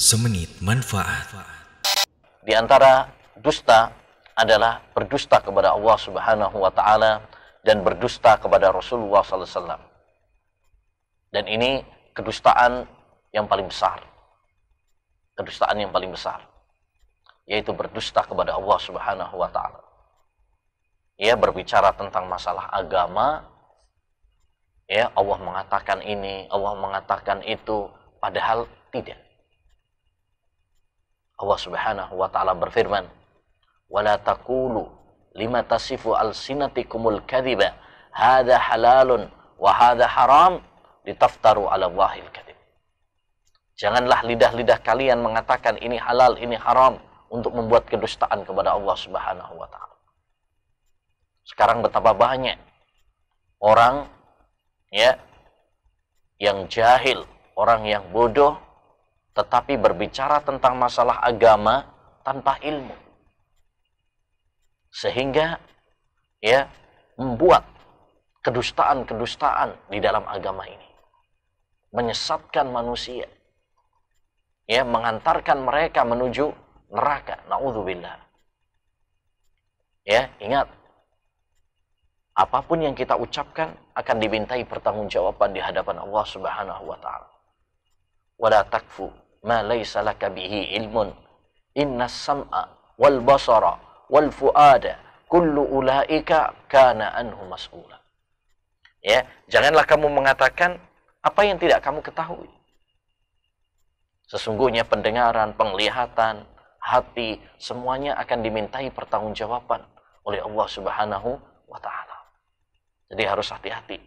Semenit manfaat. Di antara dusta adalah berdusta kepada Allah Subhanahu wa taala dan berdusta kepada Rasulullah sallallahu alaihi wasallam. Dan ini kedustaan yang paling besar. Kedustaan yang paling besar yaitu berdusta kepada Allah Subhanahu wa taala. Ia berbicara tentang masalah agama ya Allah mengatakan ini, Allah mengatakan itu padahal tidak Allah Subhanahu wa taala berfirman, "Wala taqulu lima tasifu alsinatikumul kadhiba hadha halalun wa hadha haram litaftaru ala Allahil kadhib." Janganlah lidah-lidah kalian mengatakan ini halal, ini haram untuk membuat kedustaan kepada Allah Subhanahu wa taala. Sekarang betapa banyak orang ya yang jahil, orang yang bodoh tetapi berbicara tentang masalah agama tanpa ilmu. Sehingga ya membuat kedustaan-kedustaan di dalam agama ini. Menyesatkan manusia. Ya, mengantarkan mereka menuju neraka. Nauzubillah. Ya, ingat apapun yang kita ucapkan akan dimintai pertanggungjawaban di hadapan Allah Subhanahu wa taala wala takfu ma laysa laka bihi ilmun inna sam'a wal basara wal fuada kullu ulaika kana anhu mas'ula ya janganlah kamu mengatakan apa yang tidak kamu ketahui sesungguhnya pendengaran penglihatan hati semuanya akan dimintai pertanggungjawaban oleh Allah Subhanahu wa taala jadi harus hati-hati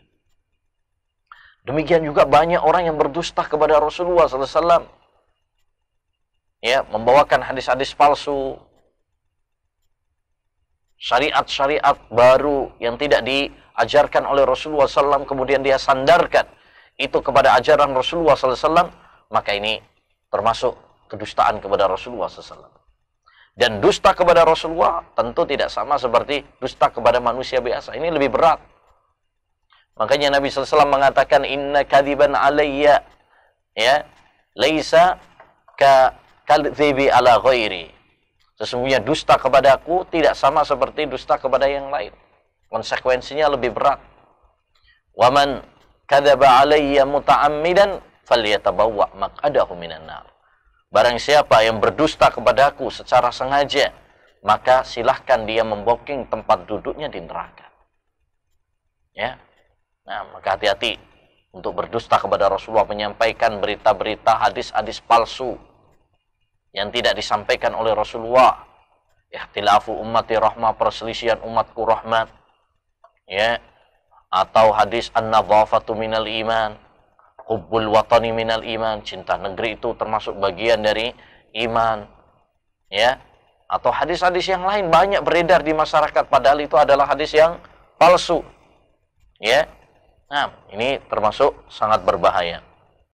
Demikian juga banyak orang yang berdusta kepada Rasulullah SAW. Ya, membawakan hadis-hadis palsu, syariat-syariat baru yang tidak diajarkan oleh Rasulullah SAW, kemudian dia sandarkan itu kepada ajaran Rasulullah SAW, maka ini termasuk kedustaan kepada Rasulullah SAW. Dan dusta kepada Rasulullah tentu tidak sama seperti dusta kepada manusia biasa. Ini lebih berat. Makanya Nabi SAW mengatakan inna kadiban alayya ya laisa ka kadzibi ala ghairi. Sesungguhnya dusta kepadaku tidak sama seperti dusta kepada yang lain. Konsekuensinya lebih berat. Waman kadaba alayya muta'ammidan falyatabawwa maq'adahu minan nar. Barang siapa yang berdusta kepadaku secara sengaja, maka silahkan dia memboking tempat duduknya di neraka. Ya, Nah, maka hati-hati untuk berdusta kepada Rasulullah menyampaikan berita-berita hadis-hadis palsu yang tidak disampaikan oleh Rasulullah. Ya tilafu ummati rahmah, perselisihan umatku rahmat. Ya, atau hadis an-nadhafatu minal iman, hubbul watani minal iman, cinta negeri itu termasuk bagian dari iman. Ya, atau hadis-hadis yang lain banyak beredar di masyarakat padahal itu adalah hadis yang palsu. Ya, Nah, ini termasuk sangat berbahaya.